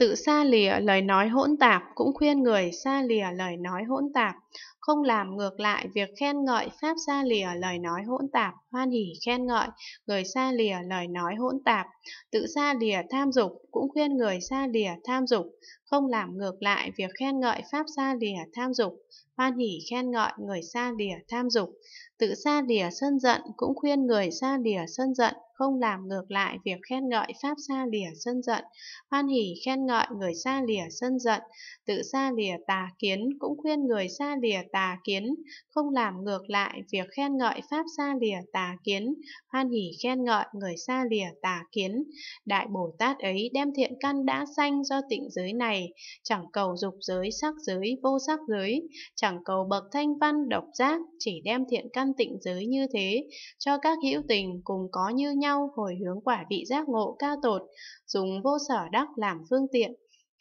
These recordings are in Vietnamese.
tự xa lìa lời nói hỗn tạp cũng khuyên người xa lìa lời nói hỗn tạp không làm ngược lại việc khen ngợi pháp xa lìa lời nói hỗn tạp hoan hỉ khen ngợi người xa lìa lời nói hỗn tạp tự xa lìa tham dục cũng khuyên người xa lìa tham dục không làm ngược lại việc khen ngợi pháp xa lìa tham dục hoan hỉ khen ngợi người xa lìa tham dục tự xa lìa sân giận cũng khuyên người xa lìa sân giận không làm ngược lại việc khen ngợi pháp xa lìa sân giận hoan hỉ khen ngợi người xa lìa sân giận tự xa lìa tà kiến cũng khuyên người xa lìa tà kiến, không làm ngược lại việc khen ngợi pháp xa lìa tà kiến, hoan hỉ khen ngợi người xa lìa tà kiến. Đại Bồ Tát ấy đem thiện căn đã sanh do tịnh giới này, chẳng cầu dục giới, sắc giới, vô sắc giới, chẳng cầu bậc thanh văn, độc giác, chỉ đem thiện căn tịnh giới như thế, cho các hữu tình cùng có như nhau hồi hướng quả vị giác ngộ cao tột, dùng vô sở đắc làm phương tiện,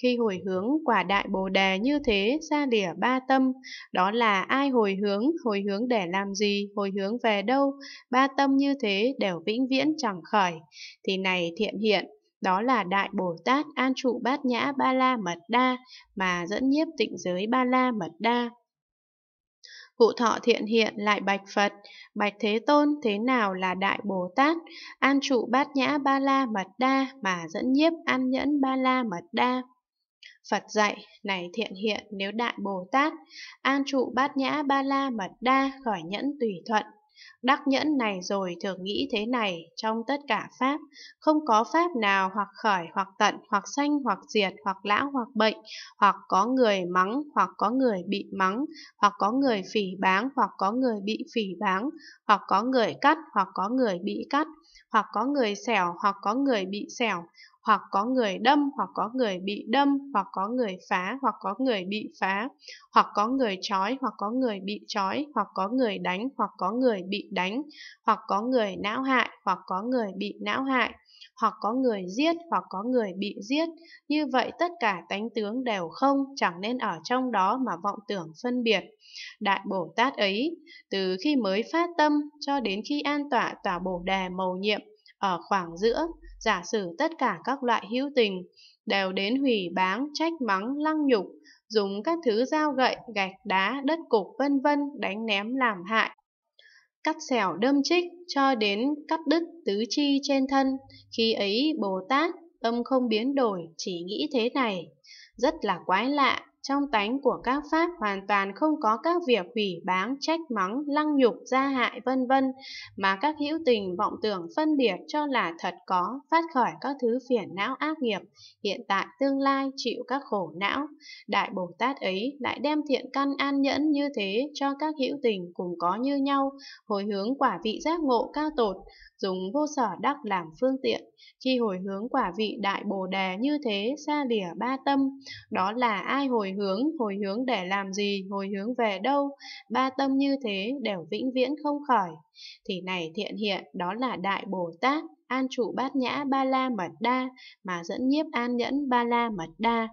khi hồi hướng quả đại bồ đề như thế ra đỉa ba tâm, đó là ai hồi hướng, hồi hướng để làm gì, hồi hướng về đâu, ba tâm như thế đều vĩnh viễn chẳng khởi. Thì này thiện hiện, đó là Đại Bồ Tát An Trụ Bát Nhã Ba La Mật Đa mà dẫn nhiếp tịnh giới Ba La Mật Đa. Cụ thọ thiện hiện lại bạch Phật, bạch Thế Tôn thế nào là Đại Bồ Tát, an trụ bát nhã ba la mật đa mà dẫn nhiếp an nhẫn ba la mật đa. Phật dạy, này thiện hiện nếu đại Bồ Tát, an trụ bát nhã ba la mật đa khỏi nhẫn tùy thuận. Đắc nhẫn này rồi thường nghĩ thế này, trong tất cả Pháp, không có Pháp nào hoặc khởi hoặc tận, hoặc sanh hoặc diệt, hoặc lão hoặc bệnh, hoặc có người mắng, hoặc có người bị mắng, hoặc có người phỉ báng, hoặc có người bị phỉ báng, hoặc có người cắt, hoặc có người bị cắt, hoặc có người xẻo, hoặc có người bị xẻo, hoặc có người đâm, hoặc có người bị đâm, hoặc có người phá, hoặc có người bị phá, hoặc có người trói, hoặc có người bị trói, hoặc có người đánh, hoặc có người bị đánh, hoặc có người não hại, hoặc có người bị não hại, hoặc có người giết, hoặc có người bị giết. Như vậy tất cả tánh tướng đều không, chẳng nên ở trong đó mà vọng tưởng phân biệt. Đại Bồ Tát ấy, từ khi mới phát tâm cho đến khi an tọa tỏa Bồ Đề mầu nhiệm, ở khoảng giữa, giả sử tất cả các loại hữu tình đều đến hủy báng, trách mắng, lăng nhục, dùng các thứ dao gậy, gạch đá, đất cục vân vân đánh ném làm hại, cắt xẻo đâm trích cho đến cắt đứt tứ chi trên thân, khi ấy Bồ Tát tâm không biến đổi, chỉ nghĩ thế này, rất là quái lạ, trong tánh của các pháp hoàn toàn không có các việc hủy báng, trách mắng, lăng nhục, gia hại vân vân mà các hữu tình vọng tưởng phân biệt cho là thật có, phát khởi các thứ phiền não ác nghiệp, hiện tại tương lai chịu các khổ não. Đại Bồ Tát ấy lại đem thiện căn an nhẫn như thế cho các hữu tình cùng có như nhau, hồi hướng quả vị giác ngộ cao tột, dùng vô sở đắc làm phương tiện. Khi hồi hướng quả vị đại bồ đề như thế xa lìa ba tâm, đó là ai hồi hồi hướng, hồi hướng để làm gì, hồi hướng về đâu, ba tâm như thế đều vĩnh viễn không khỏi. Thì này thiện hiện, đó là Đại Bồ Tát, an trụ bát nhã ba la mật đa, mà dẫn nhiếp an nhẫn ba la mật đa.